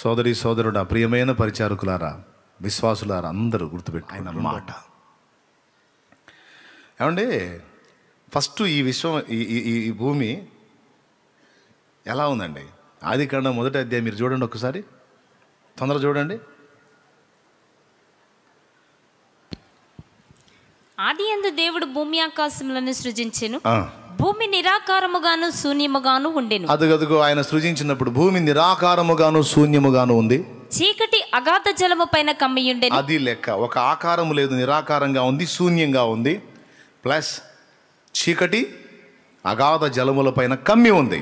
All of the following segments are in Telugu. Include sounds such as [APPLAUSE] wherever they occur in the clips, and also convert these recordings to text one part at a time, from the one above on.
సోదరి సోదరుడా ప్రియమైన పరిచారకులారా విశ్వాసులారా అందరూ గుర్తుపెట్టు ఆయన మాట ఏమండి ఫస్ట్ ఈ విశ్వం ఈ ఈ భూమి ఎలా ఉందండి ఆది కాండం మొదటి అధ్యాయం మీరు చూడండి ఒకసారి తొందర చూడండి ఆది ఎందు దేవుడు భూమి ఆకాశములను సృజించాను భూమి నిరాకారముగాను శూన్యముగాను ఉండెను అదుగదుగు ఆయన సృజించినప్పుడు భూమి నిరాకారముగాను శూన్యముగాను ఉంది చీకటి అగాధ జలము పైన కమ్మియుండెను అది లెక్క ఒక ఆకారము లేదు నిరాకారంగా ఉంది శూన్యంగా ఉంది ప్లస్ చీకటి అగాధ జలముల పైన కమ్మి ఉంది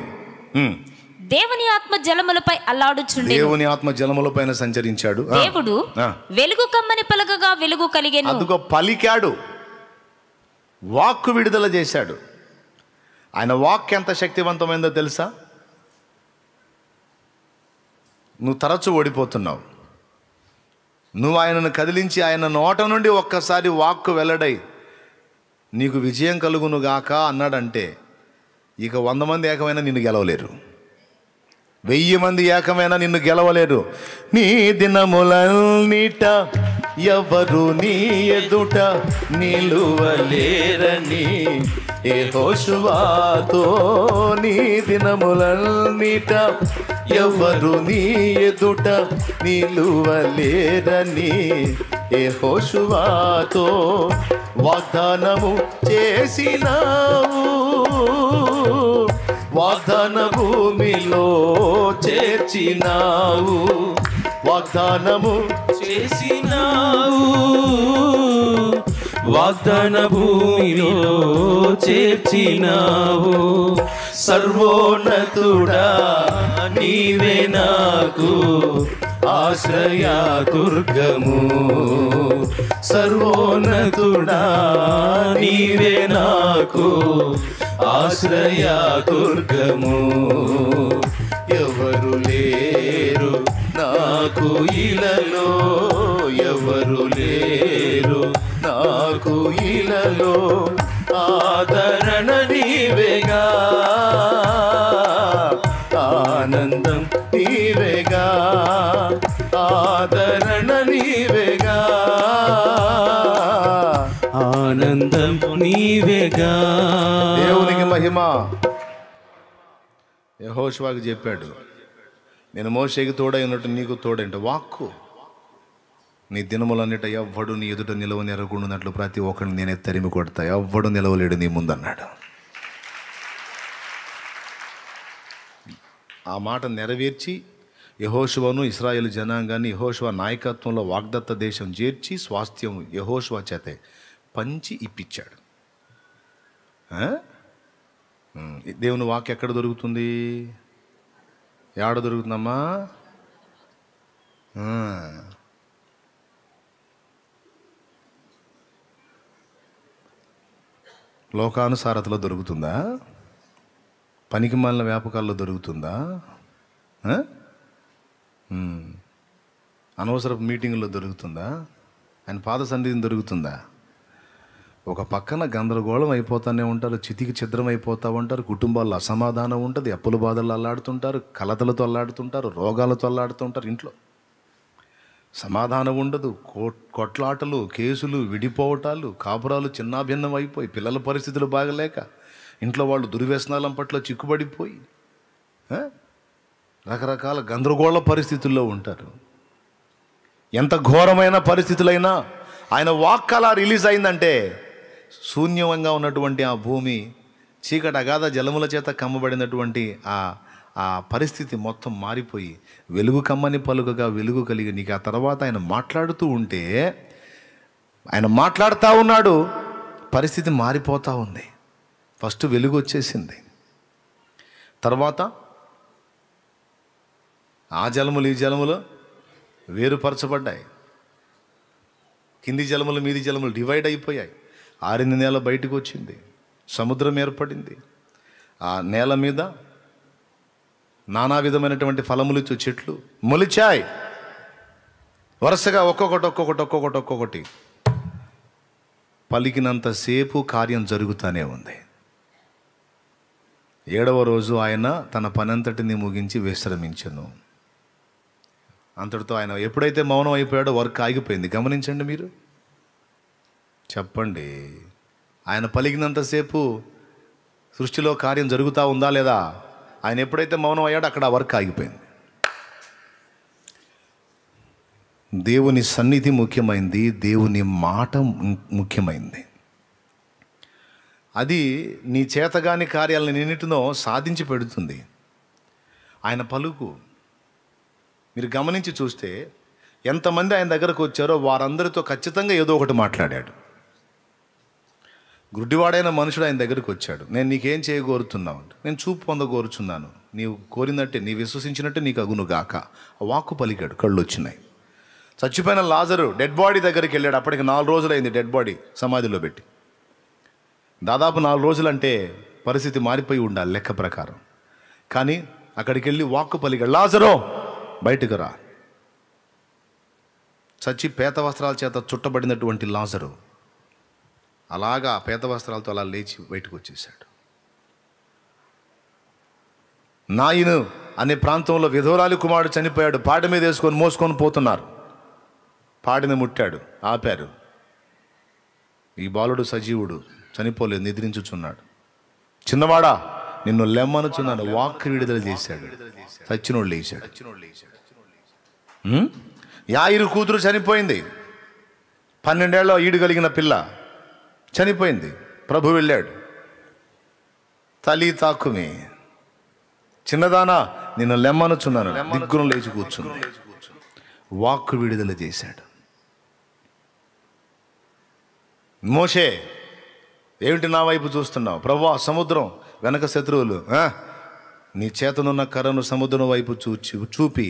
దేవుని ఆత్మ జలములపై అల్లాడుచుండే దేవుని ఆత్మ జలములపైన సంచరించాడు దేవుడు వెలుగు కమ్మని పలకగా వెలుగు కలిగే అందుకో పలికాడు వాక్కు విడుదల చేశాడు ఆయన వాక్ ఎంత శక్తివంతమైందో తెలుసా నువ్వు తరచూ ఓడిపోతున్నావు నువ్వు ఆయనను కదిలించి ఆయన నోట నుండి ఒక్కసారి వాక్ వెల్లడై నీకు విజయం కలుగునుగాక అన్నాడంటే ఇక వంద మంది ఏకమైనా నిన్ను గెలవలేరు వెయ్యి మంది ఏకమైనా నిన్ను గెలవలేరు నీ దినములన్నిట ఎవరు నీ ఎదుట నిలువలేరని ఏ హోషువాతో నీ దినములన్నిట ఎవరు నీ ఎదుట నిలువలేరని ఏ హోషువాతో వాగ్దానము చేసినావు వాగ్దాన భూమిలో చేర్చినావు వాగ్దానము చేసినావు వాగ్దాన భూమిలో చేర్చినావు సర్వోన్నతుడా నీవే నాకు ఆశ్రయా దుర్గము సర్వోన్నతుడా నీవే నాకు ఆశ్రయా దుర్గము ఎవరు లే నాకు ఇలలో ఎవరు లేరు నాకు ఇలలో ఆదరణ నీవేగా ఆనందం నీవేగా ఆదరణ నీవేగా ఆనందం నీవేగా దేవునికి మహిమ యహోష్వాకు చెప్పాడు నేను మోసేకి తోడై ఉన్నట్టు నీకు తోడంటే వాక్కు నీ దినములన్నిట ఎవ్వడు నీ ఎదుట నిలవ నెరగొండున్నట్లు ప్రతి ఒక్కరిని నేనే తరిమి కొడతా ఎవ్వడు నిలవలేడు నీ ముందన్నాడు ఆ మాట నెరవేర్చి యహోశువను ఇస్రాయేల్ జనాంగాన్ని యహోశువ నాయకత్వంలో వాగ్దత్త దేశం చేర్చి స్వాస్థ్యం యహోశువ చేతే పంచి ఇప్పించాడు దేవుని వాక్ ఎక్కడ దొరుకుతుంది ఎవడ దొరుకుతుందమ్మా లోకానుసారతలో దొరుకుతుందా పనికి మాలిన వ్యాపకాల్లో దొరుకుతుందా అనవసరపు మీటింగ్లో దొరుకుతుందా ఆయన పాద సన్నిధిని దొరుకుతుందా ఒక పక్కన గందరగోళం అయిపోతూనే ఉంటారు చితికి చిద్రం అయిపోతూ ఉంటారు కుటుంబాల్లో అసమాధానం ఉంటుంది అప్పుల బాధలు అల్లాడుతుంటారు కలతలతో అల్లాడుతుంటారు రోగాలతో అల్లాడుతుంటారు ఇంట్లో సమాధానం ఉండదు కొట్లాటలు కేసులు విడిపోవటాలు కాపురాలు చిన్నాభిన్నం అయిపోయి పిల్లల పరిస్థితులు బాగలేక ఇంట్లో వాళ్ళు దుర్వ్యసనాలం పట్ల చిక్కుబడిపోయి రకరకాల గందరగోళ పరిస్థితుల్లో ఉంటారు ఎంత ఘోరమైన పరిస్థితులైనా ఆయన వాక్ అలా రిలీజ్ అయిందంటే శూన్యంగా ఉన్నటువంటి ఆ భూమి చీకటి అగాధ జలముల చేత కమ్మబడినటువంటి ఆ ఆ పరిస్థితి మొత్తం మారిపోయి వెలుగు కమ్మని పలుకగా వెలుగు కలిగి నీకు ఆ తర్వాత ఆయన మాట్లాడుతూ ఉంటే ఆయన మాట్లాడుతూ ఉన్నాడు పరిస్థితి మారిపోతూ ఉంది ఫస్ట్ వెలుగు వచ్చేసింది తర్వాత ఆ జలములు ఈ జలములు వేరుపరచబడ్డాయి కింది జలములు మీది జలములు డివైడ్ అయిపోయాయి ఆరిన నేల బయటకు వచ్చింది సముద్రం ఏర్పడింది ఆ నేల మీద నానా విధమైనటువంటి ఫలములిచ్చు చెట్లు మొలిచాయి వరుసగా ఒక్కొక్కటి ఒక్కొక్కటి ఒక్కొక్కటి ఒక్కొక్కటి పలికినంతసేపు కార్యం జరుగుతూనే ఉంది ఏడవ రోజు ఆయన తన పనంతటిని ముగించి విశ్రమించను అంతటితో ఆయన ఎప్పుడైతే మౌనం అయిపోయాడో వర్క్ ఆగిపోయింది గమనించండి మీరు చెప్పండి ఆయన పలికినంతసేపు సృష్టిలో కార్యం జరుగుతూ ఉందా లేదా ఆయన ఎప్పుడైతే మౌనం అయ్యాడో అక్కడ వర్క్ ఆగిపోయింది దేవుని సన్నిధి ముఖ్యమైంది దేవుని మాట ముఖ్యమైంది అది నీ చేతగాని కార్యాలను నిన్నిటినో సాధించి పెడుతుంది ఆయన పలుకు మీరు గమనించి చూస్తే ఎంతమంది ఆయన దగ్గరకు వచ్చారో వారందరితో ఖచ్చితంగా ఏదో ఒకటి మాట్లాడాడు గుడ్డివాడైన మనుషుడు ఆయన దగ్గరికి వచ్చాడు నేను నీకేం చేయగోరుతున్నావు అంటే నేను చూపు పొందగోరుచున్నాను నీవు కోరినట్టే నీ విశ్వసించినట్టే నీకు అగును అగునుగాక వాక్కు పలికాడు కళ్ళు వచ్చినాయి చచ్చిపోయిన లాజరు డెడ్ బాడీ దగ్గరికి వెళ్ళాడు అప్పటికి నాలుగు రోజులైంది డెడ్ బాడీ సమాధిలో పెట్టి దాదాపు నాలుగు రోజులంటే పరిస్థితి మారిపోయి ఉండాలి లెక్క ప్రకారం కానీ అక్కడికి వెళ్ళి వాక్కు పలికాడు లాజరో బయటకు రా చచ్చి పేత వస్త్రాల చేత చుట్టబడినటువంటి లాజరు అలాగా పేద వస్త్రాలతో అలా లేచి బయటకు వచ్చేసాడు నాయను అనే ప్రాంతంలో విధవరాలి కుమారుడు చనిపోయాడు పాట మీద వేసుకొని మోసుకొని పోతున్నారు పాడిని ముట్టాడు ఆపారు ఈ బాలుడు సజీవుడు చనిపోలేదు నిద్రించుచున్నాడు చిన్నవాడా నిన్ను లెమ్మనుచున్నాను వాక్ విడుదల చేశాడు సచ్చినోడు లేచాడు యాయిరు కూతురు చనిపోయింది పన్నెండేళ్ళ ఈడు కలిగిన పిల్ల చనిపోయింది ప్రభు వెళ్ళాడు తలీ తాకుమి చిన్నదానా నిన్ను లెమ్మనుచున్నాను దిగ్గురం లేచి కూర్చుంది వాక్కు విడుదల చేశాడు మోషే ఏమిటి నా వైపు చూస్తున్నావు ప్రభా సముద్రం వెనక శత్రువులు నీ చేతనున్న కర్రను సముద్రం వైపు చూచి చూపి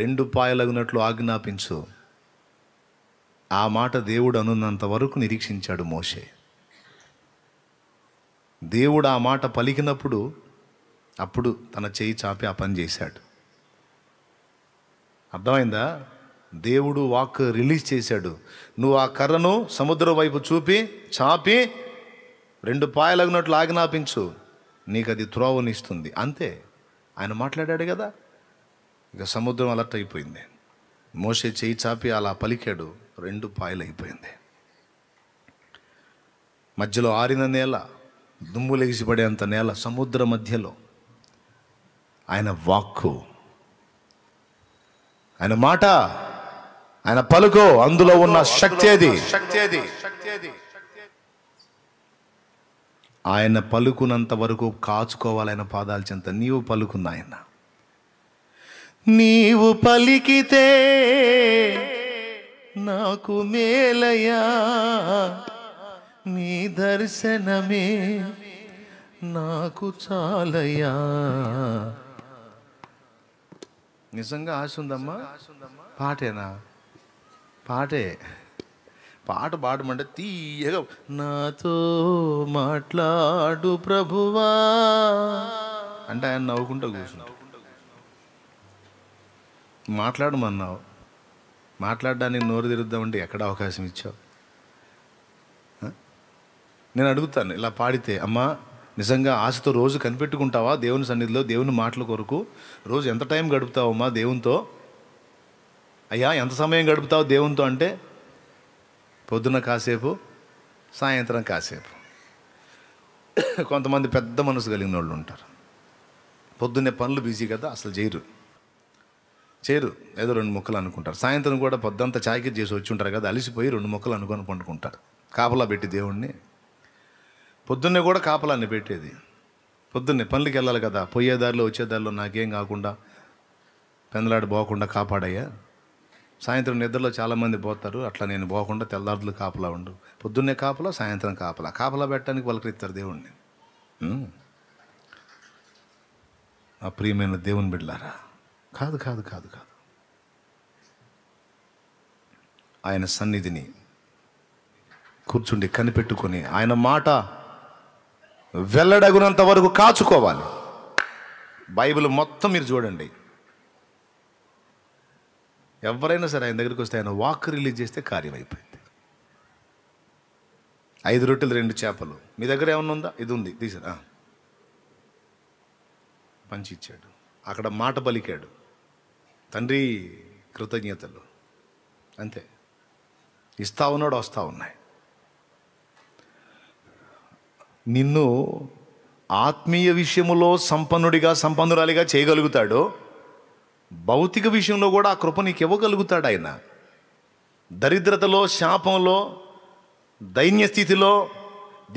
రెండు పాయలగినట్లు ఆజ్ఞాపించు ఆ మాట దేవుడు అనున్నంత వరకు నిరీక్షించాడు మోషే దేవుడు ఆ మాట పలికినప్పుడు అప్పుడు తన చేయి చాపి ఆ పని చేశాడు అర్థమైందా దేవుడు వాక్ రిలీజ్ చేశాడు నువ్వు ఆ కర్రను సముద్రం వైపు చూపి చాపి రెండు పాయలగినట్లు ఆగినాపించు నీకు అది త్రోవనిస్తుంది అంతే ఆయన మాట్లాడాడు కదా ఇక సముద్రం అలర్ట్ అయిపోయింది మోసే చేయి చాపి అలా పలికాడు రెండు పాయలు అయిపోయింది మధ్యలో ఆరిన నేల దుమ్ము అంత నేల సముద్ర మధ్యలో ఆయన వాక్కు ఆయన మాట ఆయన పలుకో అందులో ఉన్న శక్తి అది ఆయన పలుకునంత వరకు కాచుకోవాలి ఆయన పాదాలు చెంత నీవు పలుకున్న ఆయన నీవు పలికితే నాకు మేలయా నీ దర్శనమే నాకు చాలయ్యా నిజంగా ఆశ ఉందమ్మా పాటేనా పాటే పాట పాడమంటే తీయగా నాతో మాట్లాడు ప్రభువా అంటే ఆయన నవ్వుకుంటూ కూర్చుంటా మాట్లాడమన్నావు మాట్లాడడానికి నోరు తిరుద్దామంటే ఎక్కడ అవకాశం ఇచ్చావు నేను అడుగుతాను ఇలా పాడితే అమ్మ నిజంగా ఆశతో రోజు కనిపెట్టుకుంటావా దేవుని సన్నిధిలో దేవుని మాటల కొరకు రోజు ఎంత టైం గడుపుతావమ్మా దేవునితో అయ్యా ఎంత సమయం గడుపుతావు దేవునితో అంటే పొద్దున కాసేపు సాయంత్రం కాసేపు [COUGHS] కొంతమంది పెద్ద మనసు కలిగిన వాళ్ళు ఉంటారు పొద్దున్నే పనులు బిజీ కదా అసలు చేయరు చేయరు ఏదో రెండు మొక్కలు అనుకుంటారు సాయంత్రం కూడా పొద్దంతా చాయ్కి చేసి వచ్చి ఉంటారు కదా అలిసిపోయి రెండు మొక్కలు అనుకొని పండుకుంటారు కాపలా పెట్టి దేవుణ్ణి పొద్దున్నే కూడా కాపలాన్ని పెట్టేది పొద్దున్నే పనులకి వెళ్ళాలి కదా పోయేదారిలో వచ్చేదారిలో నాకేం కాకుండా పెందలాడి పోకుండా కాపాడయ్యా సాయంత్రం నిద్రలో చాలామంది పోతారు అట్లా నేను పోకుండా తెల్లారులు కాపలా ఉండు పొద్దున్నే కాపలా సాయంత్రం కాపలా కాపలా పెట్టడానికి పలకరిస్తారు దేవుణ్ణి ఆ ప్రియమైన దేవుని బిడ్లారా కాదు కాదు కాదు కాదు ఆయన సన్నిధిని కూర్చుండి కనిపెట్టుకొని ఆయన మాట వెల్లడగునంత వరకు కాచుకోవాలి బైబిల్ మొత్తం మీరు చూడండి ఎవరైనా సరే ఆయన దగ్గరికి వస్తే ఆయన వాక్ రిలీజ్ చేస్తే కార్యం అయిపోయింది ఐదు రొట్టెలు రెండు చేపలు మీ దగ్గర ఏమన్నా ఉందా ఇది ఉంది తీసిరా పంచి ఇచ్చాడు అక్కడ మాట పలికాడు తండ్రి కృతజ్ఞతలు అంతే ఇస్తా ఉన్నాడు వస్తూ ఉన్నాయి నిన్ను ఆత్మీయ విషయములో సంపన్నుడిగా సంపన్నురాలిగా చేయగలుగుతాడు భౌతిక విషయంలో కూడా ఆ కృప నీకు ఇవ్వగలుగుతాడు ఆయన దరిద్రతలో శాపంలో దైన్యస్థితిలో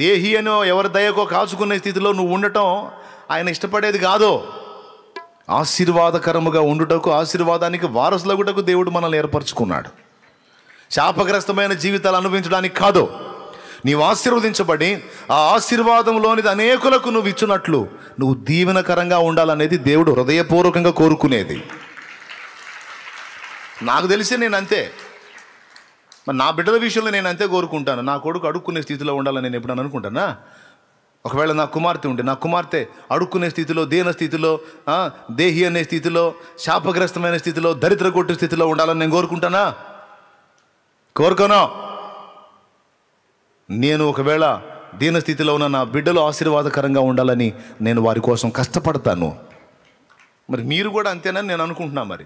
దేహి అనో ఎవరి దయకో కాచుకునే స్థితిలో నువ్వు ఉండటం ఆయన ఇష్టపడేది కాదో ఆశీర్వాదకరముగా ఉండుటకు ఆశీర్వాదానికి వారసులగుటకు దేవుడు మనల్ని ఏర్పరచుకున్నాడు శాపగ్రస్తమైన జీవితాలు అనుభవించడానికి కాదు నీవు ఆశీర్వదించబడి ఆ ఆశీర్వాదంలోనిది అనేకులకు నువ్వు ఇచ్చినట్లు నువ్వు దీవెనకరంగా ఉండాలనేది దేవుడు హృదయపూర్వకంగా కోరుకునేది నాకు తెలిసి నేను అంతే మరి నా బిడ్డల విషయంలో నేను అంతే కోరుకుంటాను నా కొడుకు అడుక్కునే స్థితిలో ఉండాలని నేను ఎప్పుడన్నా అనుకుంటానా ఒకవేళ నా కుమార్తె ఉంటే నా కుమార్తె అడుక్కునే స్థితిలో దీన స్థితిలో దేహి అనే స్థితిలో శాపగ్రస్తమైన స్థితిలో దరిద్ర కొట్టు స్థితిలో ఉండాలని నేను కోరుకుంటానా కోరుకోను నేను ఒకవేళ దీనస్థితిలో ఉన్న నా బిడ్డలు ఆశీర్వాదకరంగా ఉండాలని నేను వారి కోసం కష్టపడతాను మరి మీరు కూడా అంతేనా నేను అనుకుంటున్నా మరి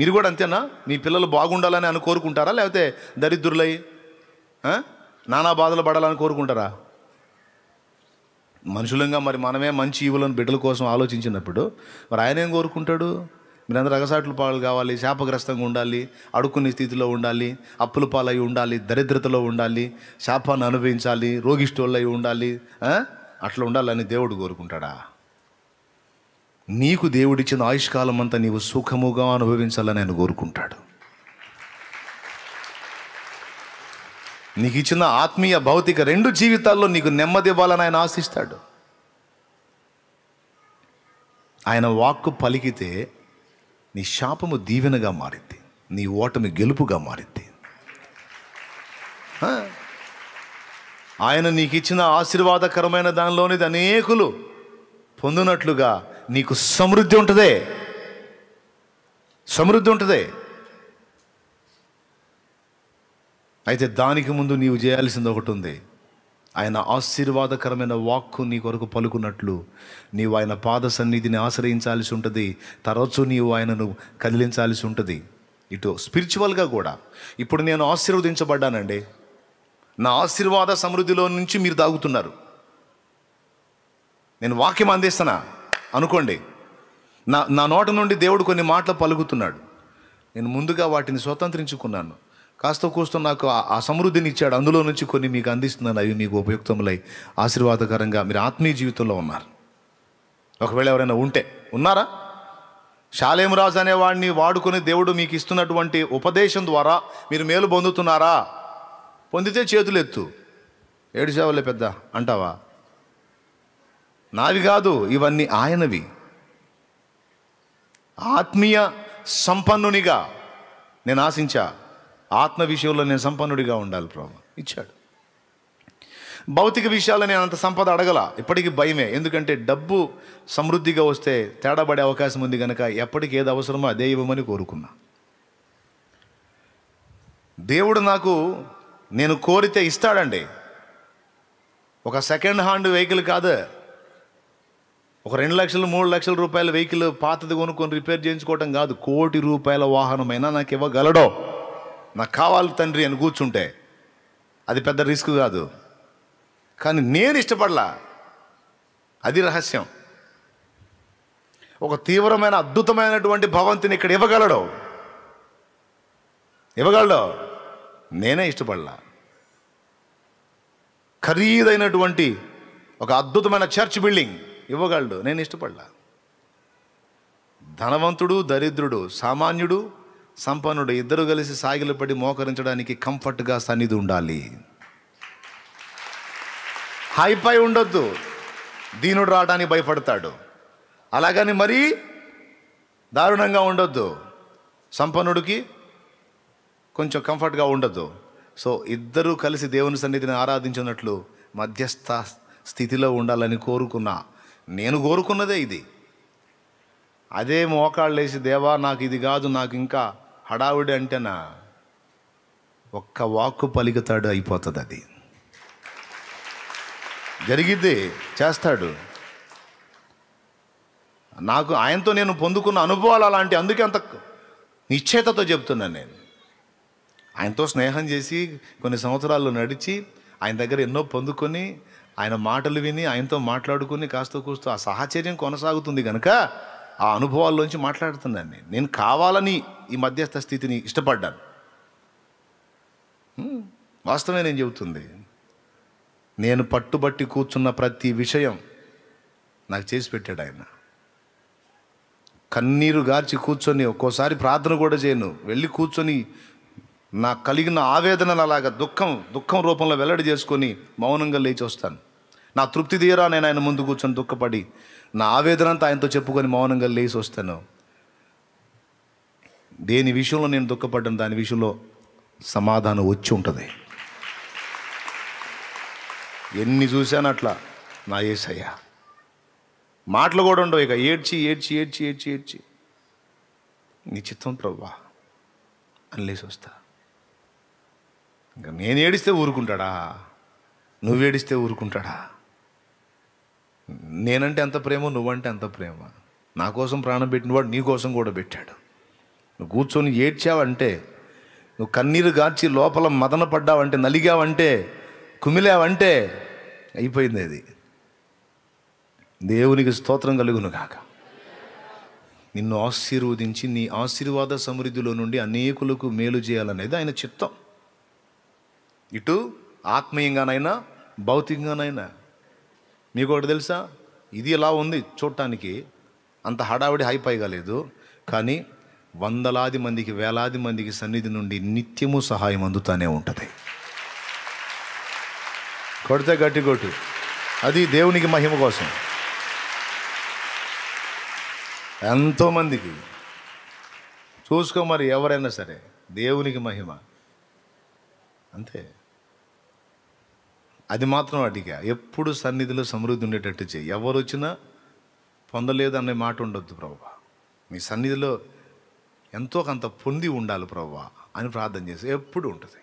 మీరు కూడా అంతేనా మీ పిల్లలు బాగుండాలని అని కోరుకుంటారా లేకపోతే దరిద్రులై నానా బాధలు పడాలని కోరుకుంటారా మనుషులంగా మరి మనమే మంచి ఈవులను బిడ్డల కోసం ఆలోచించినప్పుడు మరి ఆయన ఏం కోరుకుంటాడు అందరూ అగసాట్లు పాలు కావాలి శాపగ్రస్తంగా ఉండాలి అడుక్కునే స్థితిలో ఉండాలి అప్పుల పాలై ఉండాలి దరిద్రతలో ఉండాలి శాపాన్ని అనుభవించాలి అయి ఉండాలి అట్లా ఉండాలని దేవుడు కోరుకుంటాడా నీకు దేవుడిచ్చిన ఆయుష్కాలం అంతా నీవు సుఖముగా అనుభవించాలని ఆయన కోరుకుంటాడు నీకు ఇచ్చిన ఆత్మీయ భౌతిక రెండు జీవితాల్లో నీకు నెమ్మది ఇవ్వాలని ఆయన ఆశిస్తాడు ఆయన వాక్కు పలికితే నీ శాపము దీవెనగా మారింది నీ ఓటమి గెలుపుగా మారింది ఆయన నీకు ఇచ్చిన ఆశీర్వాదకరమైన దానిలోనిది అనేకులు పొందినట్లుగా నీకు సమృద్ధి ఉంటుంది సమృద్ధి ఉంటుంది అయితే దానికి ముందు నీవు చేయాల్సింది ఒకటి ఉంది ఆయన ఆశీర్వాదకరమైన వాక్కు నీ కొరకు పలుకున్నట్లు నీవు ఆయన పాద సన్నిధిని ఆశ్రయించాల్సి ఉంటుంది తరచూ నీవు ఆయనను కదిలించాల్సి ఉంటుంది ఇటు స్పిరిచువల్గా కూడా ఇప్పుడు నేను ఆశీర్వదించబడ్డానండి నా ఆశీర్వాద సమృద్ధిలో నుంచి మీరు దాగుతున్నారు నేను వాక్యం అందిస్తానా అనుకోండి నా నా నోట నుండి దేవుడు కొన్ని మాటలు పలుకుతున్నాడు నేను ముందుగా వాటిని స్వతంత్రించుకున్నాను కాస్త కూస్త నాకు ఆ సమృద్ధిని ఇచ్చాడు అందులో నుంచి కొన్ని మీకు అందిస్తున్నాను అవి మీకు ఉపయుక్తములై ఆశీర్వాదకరంగా మీరు ఆత్మీయ జీవితంలో ఉన్నారు ఒకవేళ ఎవరైనా ఉంటే ఉన్నారా శాలేమరాజ్ అనేవాడిని వాడుకుని దేవుడు మీకు ఇస్తున్నటువంటి ఉపదేశం ద్వారా మీరు మేలు పొందుతున్నారా పొందితే చేతులు ఎత్తు ఏడుసేవలే పెద్ద అంటావా నావి కాదు ఇవన్నీ ఆయనవి ఆత్మీయ సంపన్నునిగా నేను ఆశించా ఆత్మ విషయంలో నేను సంపన్నుడిగా ఉండాలి ప్రభు ఇచ్చాడు భౌతిక విషయాలు నేను అంత సంపద అడగల ఇప్పటికీ భయమే ఎందుకంటే డబ్బు సమృద్ధిగా వస్తే తేడాబడే అవకాశం ఉంది కనుక ఎప్పటికి ఏది అవసరమో అదే ఇవ్వమని కోరుకున్నా దేవుడు నాకు నేను కోరితే ఇస్తాడండి ఒక సెకండ్ హ్యాండ్ వెహికల్ కాదు ఒక రెండు లక్షలు మూడు లక్షల రూపాయల వెహికల్ పాతది కొనుక్కొని రిపేర్ చేయించుకోవటం కాదు కోటి రూపాయల వాహనమైనా నాకు ఇవ్వగలడో నాకు కావాలి తండ్రి అని కూర్చుంటే అది పెద్ద రిస్క్ కాదు కానీ నేను ఇష్టపడలా అది రహస్యం ఒక తీవ్రమైన అద్భుతమైనటువంటి భవంతిని ఇక్కడ ఇవ్వగలడు ఇవ్వగలడు నేనే ఇష్టపడలా ఖరీదైనటువంటి ఒక అద్భుతమైన చర్చ్ బిల్డింగ్ ఇవ్వగలడు నేను ఇష్టపడలా ధనవంతుడు దరిద్రుడు సామాన్యుడు సంపన్నుడు ఇద్దరు కలిసి సాగిలపడి మోకరించడానికి కంఫర్ట్గా సన్నిధి ఉండాలి హైపై ఉండొద్దు దీనుడు రావడానికి భయపడతాడు అలాగని మరీ దారుణంగా ఉండొద్దు సంపన్నుడికి కొంచెం కంఫర్ట్గా ఉండొద్దు సో ఇద్దరూ కలిసి దేవుని సన్నిధిని ఆరాధించినట్లు మధ్యస్థ స్థితిలో ఉండాలని కోరుకున్నా నేను కోరుకున్నదే ఇది అదే మోకాళ్ళు వేసి దేవా నాకు ఇది కాదు నాకు ఇంకా హడావుడి అంటేనా ఒక్క వాక్కు పలుకుతాడు అయిపోతుంది అది జరిగింది చేస్తాడు నాకు ఆయనతో నేను పొందుకున్న అనుభవాలు అలాంటి అందుకే అంత నిశ్చేతతో చెప్తున్నాను నేను ఆయనతో స్నేహం చేసి కొన్ని సంవత్సరాలు నడిచి ఆయన దగ్గర ఎన్నో పొందుకొని ఆయన మాటలు విని ఆయనతో మాట్లాడుకుని కాస్త కూస్తూ ఆ సాహచర్యం కొనసాగుతుంది కనుక ఆ అనుభవాల్లోంచి మాట్లాడుతున్నాను నేను నేను కావాలని ఈ మధ్యస్థ స్థితిని ఇష్టపడ్డాను వాస్తవమే నేను చెబుతుంది నేను పట్టుబట్టి కూర్చున్న ప్రతి విషయం నాకు చేసి పెట్టాడు ఆయన కన్నీరు గార్చి కూర్చొని ఒక్కోసారి ప్రార్థన కూడా చేయను వెళ్ళి కూర్చొని నా కలిగిన ఆవేదన అలాగా దుఃఖం దుఃఖం రూపంలో వెల్లడి చేసుకొని మౌనంగా లేచి వస్తాను నా తృప్తి తీరా నేను ఆయన ముందు కూర్చొని దుఃఖపడి నా ఆవేదన అంతా ఆయనతో చెప్పుకొని మౌనంగా లేచి వస్తాను దేని విషయంలో నేను దుఃఖపడ్డాను దాని విషయంలో సమాధానం వచ్చి ఉంటుంది ఎన్ని చూశాను అట్లా నా ఏసయ్యా మాటలు కూడా ఉండవు ఇక ఏడ్చి ఏడ్చి ఏడ్చి ఏడ్చి ఏడ్చి నీ చిత్తం ప్రవ్వా లేచి వస్తా ఇంకా నేను ఏడిస్తే ఊరుకుంటాడా నువ్వేడిస్తే ఊరుకుంటాడా నేనంటే ఎంత ప్రేమ నువ్వంటే ఎంత ప్రేమ నా కోసం ప్రాణం పెట్టినవాడు నీ కోసం కూడా పెట్టాడు నువ్వు కూర్చొని ఏడ్చావంటే నువ్వు కన్నీరు గార్చి లోపల మదన పడ్డావంటే నలిగావంటే కుమిలావంటే అయిపోయింది అది దేవునికి స్తోత్రం కలుగును కాక నిన్ను ఆశీర్వదించి నీ ఆశీర్వాద సమృద్ధిలో నుండి అనేకులకు మేలు చేయాలనేది ఆయన చిత్తం ఇటు ఆత్మీయంగానైనా భౌతికంగానైనా మీకు ఒకటి తెలుసా ఇది ఎలా ఉంది చూడటానికి అంత హడావిడి హైపైగా లేదు కానీ వందలాది మందికి వేలాది మందికి సన్నిధి నుండి నిత్యము సహాయం అందుతూనే ఉంటుంది కొడితే గట్టి కొట్టు అది దేవునికి మహిమ కోసం ఎంతోమందికి చూసుకో మరి ఎవరైనా సరే దేవునికి మహిమ అంతే అది మాత్రం అడిగా ఎప్పుడు సన్నిధిలో సమృద్ధి ఉండేటట్టు చేయి ఎవరు వచ్చినా పొందలేదు అనే మాట ఉండొద్దు ప్రభా మీ సన్నిధిలో ఎంతో కొంత పొంది ఉండాలి ప్రభా అని ప్రార్థన చేసి ఎప్పుడు ఉంటుంది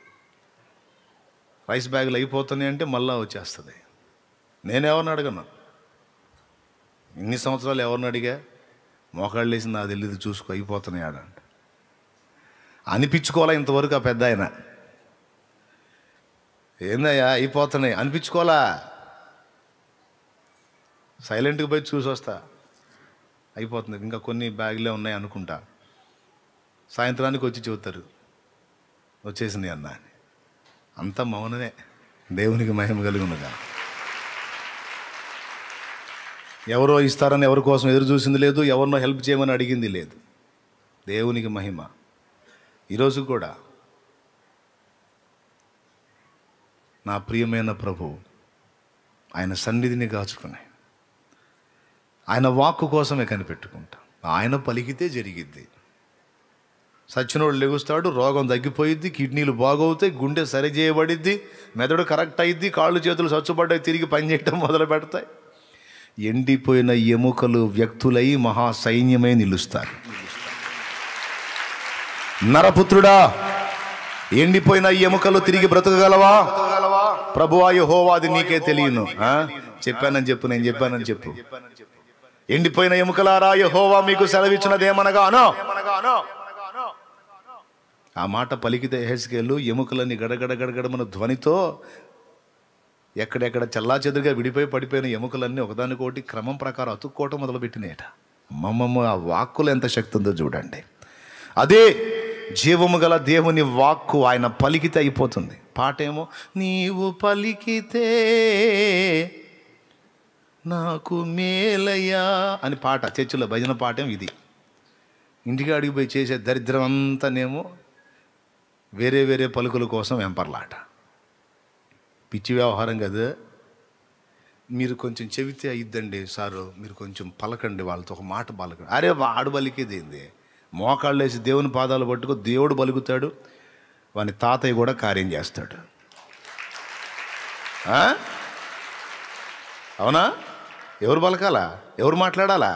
రైస్ బ్యాగులు అయిపోతున్నాయి అంటే మళ్ళా వచ్చేస్తుంది నేను ఎవరిని అడగను ఇన్ని సంవత్సరాలు ఎవరిని అడిగా మోకాళ్ళు వేసి నా తెలియదు చూసుకో అయిపోతున్నాయి అనిపించుకోవాలా ఇంతవరకు ఆ పెద్ద అయినా ఏందయ్యా అయిపోతున్నాయి అనిపించుకోలా సైలెంట్గా పోయి చూసి వస్తా అయిపోతుంది ఇంకా కొన్ని బ్యాగులే ఉన్నాయి అనుకుంటా సాయంత్రానికి వచ్చి చూస్తారు వచ్చేసింది అన్న అంత మౌనమే దేవునికి మహిమ కలిగినగా ఎవరో ఇస్తారని ఎవరి కోసం ఎదురు చూసింది లేదు ఎవరినో హెల్ప్ చేయమని అడిగింది లేదు దేవునికి మహిమ ఈరోజు కూడా నా ప్రియమైన ప్రభు ఆయన సన్నిధిని కాచుకుని ఆయన వాక్కు కోసమే కనిపెట్టుకుంటా ఆయన పలికితే జరిగిద్ది సచ్చినోడు లెగుస్తాడు రోగం తగ్గిపోయిద్ది కిడ్నీలు బాగవుతాయి గుండె సరి చేయబడిద్ది మెదడు కరెక్ట్ అయిద్ది కాళ్ళు చేతులు సచ్చుబడ్డాయి తిరిగి పనిచేయటం మొదలు పెడతాయి ఎండిపోయిన ఎముకలు వ్యక్తులై మహా సైన్యమై నిలుస్తారు నరపుత్రుడా ఎండిపోయిన ఎముకలు తిరిగి బ్రతకగలవా ప్రభువాయు యహోవాది నీకే తెలియను చెప్పానని చెప్పు నేను చెప్పానని చెప్పు ఎండిపోయిన ఎముకలారా యహోవా మీకు సెలవిచ్చినదేమనగానో ఆ మాట పలికితే హెస్కేళ్ళు ఎముకలన్నీ గడగడ గడగడమన ధ్వనితో ఎక్కడెక్కడ చల్లా చెదురుగా విడిపోయి పడిపోయిన ఎముకలన్నీ ఒకదానికోటి క్రమం ప్రకారం అతుక్కోవటం మొదలుపెట్టినాయట మమ్మమ్మ ఆ వాక్కులు ఎంత శక్తి ఉందో చూడండి అదే జీవము గల దేవుని వాక్కు ఆయన పలికితే అయిపోతుంది పాటేమో నీవు పలికితే నాకు మేలయ్యా అని పాట చర్చిలో భజన పాఠం ఇది ఇంటికి అడిగిపోయి చేసే దరిద్రం అంతానేమో వేరే వేరే పలుకుల కోసం వెంపర్లాట పిచ్చి వ్యవహారం కదా మీరు కొంచెం చెబితే ఇద్దండి సారు మీరు కొంచెం పలకండి వాళ్ళతో ఒక మాట పలకండి అరే వాడు పలికేది ఏంది మోకాళ్ళు వేసి దేవుని పాదాలు పట్టుకో దేవుడు పలుకుతాడు వాని తాతయ్య కూడా కార్యం చేస్తాడు అవునా ఎవరు పలకాలా ఎవరు మాట్లాడాలా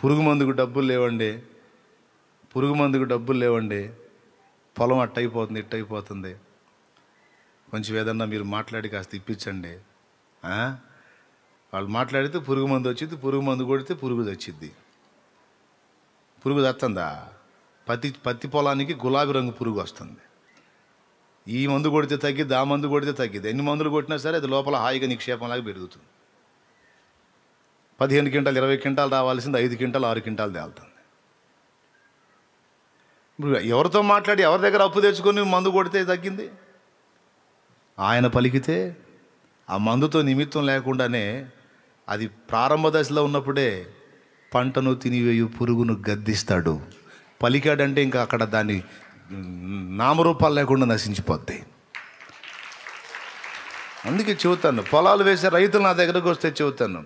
పురుగు మందుకు డబ్బులు లేవండి పురుగు మందుకు డబ్బులు లేవండి పొలం అట్టయిపోతుంది ఇట్టయిపోతుంది కొంచెం ఏదన్నా మీరు మాట్లాడి కాస్త ఇప్పించండి వాళ్ళు మాట్లాడితే పురుగు మందు వచ్చింది పురుగు మందు కొడితే పురుగు తెచ్చిద్ది పురుగు తెస్తుందా పత్తి పత్తి పొలానికి గులాబీ రంగు పురుగు వస్తుంది ఈ మందు కొడితే తగ్గిద్ది ఆ మందు కొడితే తగ్గిద్ది ఎన్ని మందులు కొట్టినా సరే అది లోపల హాయిగా నిక్షేపంలాగా పెరుగుతుంది పదిహేను క్వింటాలు ఇరవై క్వింటాలు రావాల్సింది ఐదు క్వింటాలు ఆరు క్వింటాలు తేలుతుంది ఇప్పుడు ఎవరితో మాట్లాడి ఎవరి దగ్గర అప్పు తెచ్చుకొని మందు కొడితే తగ్గింది ఆయన పలికితే ఆ మందుతో నిమిత్తం లేకుండానే అది ప్రారంభ దశలో ఉన్నప్పుడే పంటను తినివేయు పురుగును గద్దిస్తాడు పలికాడంటే ఇంకా అక్కడ దాని నామరూపాలు లేకుండా నశించిపోద్ది అందుకే చెబుతాను పొలాలు వేసే రైతులు నా దగ్గరకు వస్తే చెబుతాను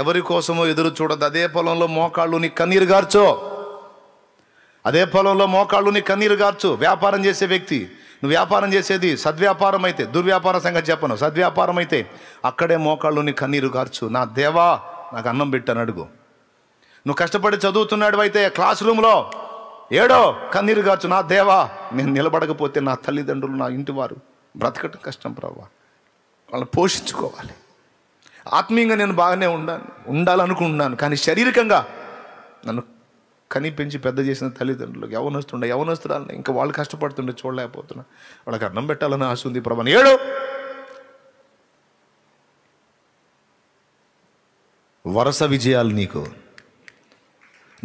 ఎవరి కోసమో ఎదురు చూడదు అదే పొలంలో మోకాళ్ళు నీ కన్నీరు గార్చో అదే పొలంలో మోకాళ్ళు నీ కన్నీరు గార్చు వ్యాపారం చేసే వ్యక్తి నువ్వు వ్యాపారం చేసేది సద్వ్యాపారం అయితే దుర్వ్యాపార సంగతి చెప్పను సద్వ్యాపారం అయితే అక్కడే మోకాళ్ళు నీ కన్నీరు గార్చు నా దేవా నాకు అన్నం పెట్టాను అడుగు నువ్వు కష్టపడి చదువుతున్నాడు అయితే క్లాస్ రూమ్లో ఏడో కన్నీరు కాచు నా దేవా నేను నిలబడకపోతే నా తల్లిదండ్రులు నా ఇంటివారు బ్రతకటం కష్టం ప్రభా వాళ్ళని పోషించుకోవాలి ఆత్మీయంగా నేను బాగానే ఉండాను ఉండాలనుకుంటున్నాను కానీ శారీరకంగా నన్ను కనిపించి పెద్ద చేసిన తల్లిదండ్రులకు ఎవనొస్తుండే యవనొస్తురాలని ఇంకా వాళ్ళు కష్టపడుతుండే చూడలేకపోతున్నా వాళ్ళకి అన్నం పెట్టాలని ఆశ ఉంది ప్రభా ఏడు వరుస విజయాలు నీకు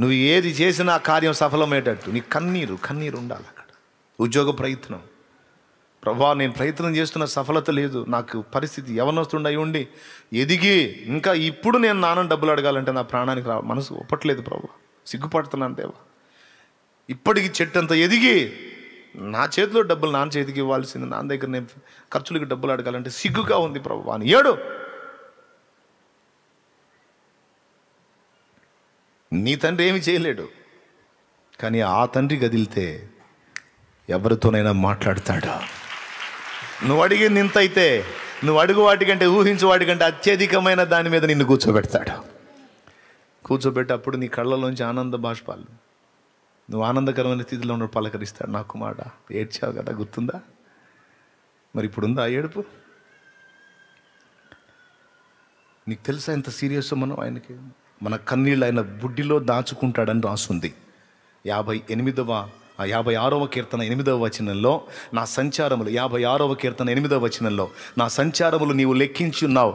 నువ్వు ఏది చేసినా కార్యం సఫలమయ్యేటట్టు నీ కన్నీరు కన్నీరు ఉండాలి అక్కడ ఉద్యోగ ప్రయత్నం ప్రభా నేను ప్రయత్నం చేస్తున్న సఫలత లేదు నాకు పరిస్థితి ఎవరినొస్తుండయి ఉండి ఎదిగి ఇంకా ఇప్పుడు నేను నాన్న డబ్బులు అడగాలంటే నా ప్రాణానికి రా మనసు ఒప్పట్లేదు ప్రభా సిగ్గుపడుతున్నాను దేవా ఇప్పటికి చెట్టు అంత ఎదిగి నా చేతిలో డబ్బులు నాన్న చేతికి ఇవ్వాల్సింది నాన్న దగ్గర నేను ఖర్చులకి డబ్బులు అడగాలంటే సిగ్గుగా ఉంది ప్రభు అని ఏడు నీ తండ్రి ఏమి చేయలేడు కానీ ఆ తండ్రి కదిలితే ఎవరితోనైనా మాట్లాడతాడు నువ్వు అడిగింది ఇంత అయితే నువ్వు అడుగు వాటికంటే ఊహించు వాటికంటే అత్యధికమైన దాని మీద నిన్ను కూర్చోబెడతాడు కూర్చోబెట్టి అప్పుడు నీ కళ్ళలోంచి ఆనంద బాష్పాలు నువ్వు ఆనందకరమైన స్థితిలో ఉన్న పలకరిస్తాడు నా మాట ఏడ్చావు కదా గుర్తుందా మరి ఇప్పుడుందా ఏడుపు నీకు తెలుసా ఎంత సీరియస్ మనం ఆయనకి మన కన్నీళ్ళు ఆయన బుడ్డిలో దాచుకుంటాడని రాసుంది యాభై ఎనిమిదవ యాభై ఆరవ కీర్తన ఎనిమిదవ వచనంలో నా సంచారములు యాభై ఆరవ కీర్తన ఎనిమిదవ వచనంలో నా సంచారములు నీవు లెక్కించున్నావు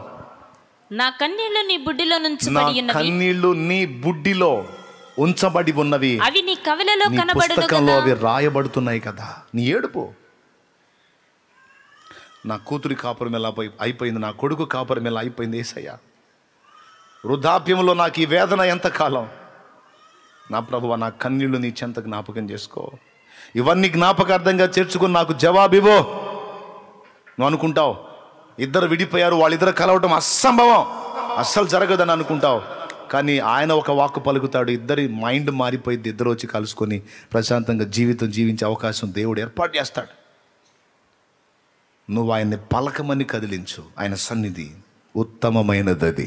నా కన్నీళ్లు నీ బుడ్డిలో నుంచి నా కన్నీళ్లు నీ బుడ్డిలో ఉంచబడి ఉన్నవి అవి నీ కవిలలో పుస్తకంలో అవి రాయబడుతున్నాయి కదా నీ ఏడుపు నా కూతురి కాపురం ఎలా అయిపోయింది నా కొడుకు కాపురం ఎలా అయిపోయింది ఏసయ్యా వృద్ధాప్యంలో నాకు ఈ వేదన ఎంతకాలం నా ప్రభువ నా కన్నీళ్ళు నీ చెంత జ్ఞాపకం చేసుకో ఇవన్నీ జ్ఞాపకార్థంగా చేర్చుకుని నాకు జవాబివో నువ్వు అనుకుంటావు ఇద్దరు విడిపోయారు వాళ్ళిద్దరు కలవటం అసంభవం అస్సలు జరగదని అనుకుంటావు కానీ ఆయన ఒక వాక్కు పలుకుతాడు ఇద్దరి మైండ్ మారిపోయింది ఇద్దరు వచ్చి కలుసుకొని ప్రశాంతంగా జీవితం జీవించే అవకాశం దేవుడు ఏర్పాటు చేస్తాడు నువ్వు ఆయన్ని పలకమని కదిలించు ఆయన సన్నిధి ఉత్తమమైనది అది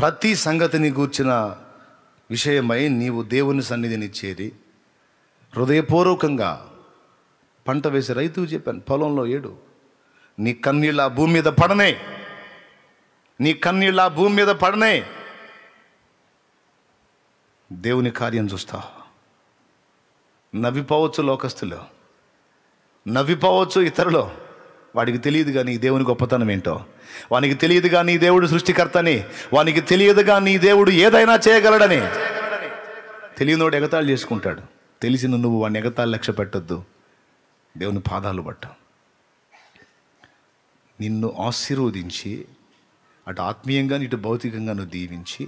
ప్రతి సంగతిని గూర్చిన విషయమై నీవు దేవుని సన్నిధిని చేరి హృదయపూర్వకంగా పంట వేసే రైతు చెప్పాను పొలంలో ఏడు నీ కన్నీళ్ళ భూమి మీద పడనే నీ కన్నీళ్ళ భూమి మీద పడనే దేవుని కార్యం చూస్తా నవ్విపోవచ్చు లోకస్తులు నవ్విపోవచ్చు ఇతరులు వాడికి తెలియదు కానీ దేవుని గొప్పతనం ఏంటో వానికి తెలియదుగా నీ దేవుడు సృష్టికర్తని వానికి తెలియదుగా నీ దేవుడు ఏదైనా చేయగలడని తెలియనోడు ఎగతాళి చేసుకుంటాడు తెలిసిన నువ్వు వాడిని ఎగతాళి లక్ష్య పెట్టద్దు దేవుని పాదాలు పట్ట నిన్ను ఆశీర్వదించి అటు ఆత్మీయంగా ఇటు భౌతికంగా నువ్వు దీవించి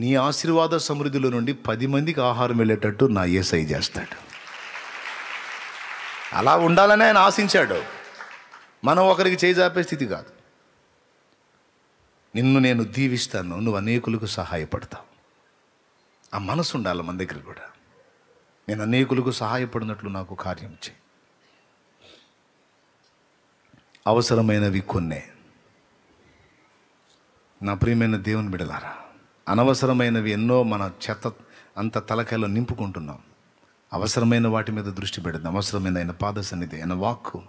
నీ ఆశీర్వాద సమృద్ధిలో నుండి పది మందికి ఆహారం వెళ్ళేటట్టు నా ఏసై చేస్తాడు అలా ఉండాలని ఆయన ఆశించాడు మనం ఒకరికి చేజాపే స్థితి కాదు నిన్ను నేను దీవిస్తాను నువ్వు అనేకులకు సహాయపడతావు ఆ మనసు ఉండాలి మన దగ్గర కూడా నేను అనేకులకు సహాయపడినట్లు నాకు కార్యం చేయి అవసరమైనవి కొన్నే నా ప్రియమైన దేవుని బిడలారా అనవసరమైనవి ఎన్నో మన చెత్త అంత తలకాయలో నింపుకుంటున్నాం అవసరమైన వాటి మీద దృష్టి పెడదాం అవసరమైన ఆయన పాద సన్నిధి ఆయన వాక్కు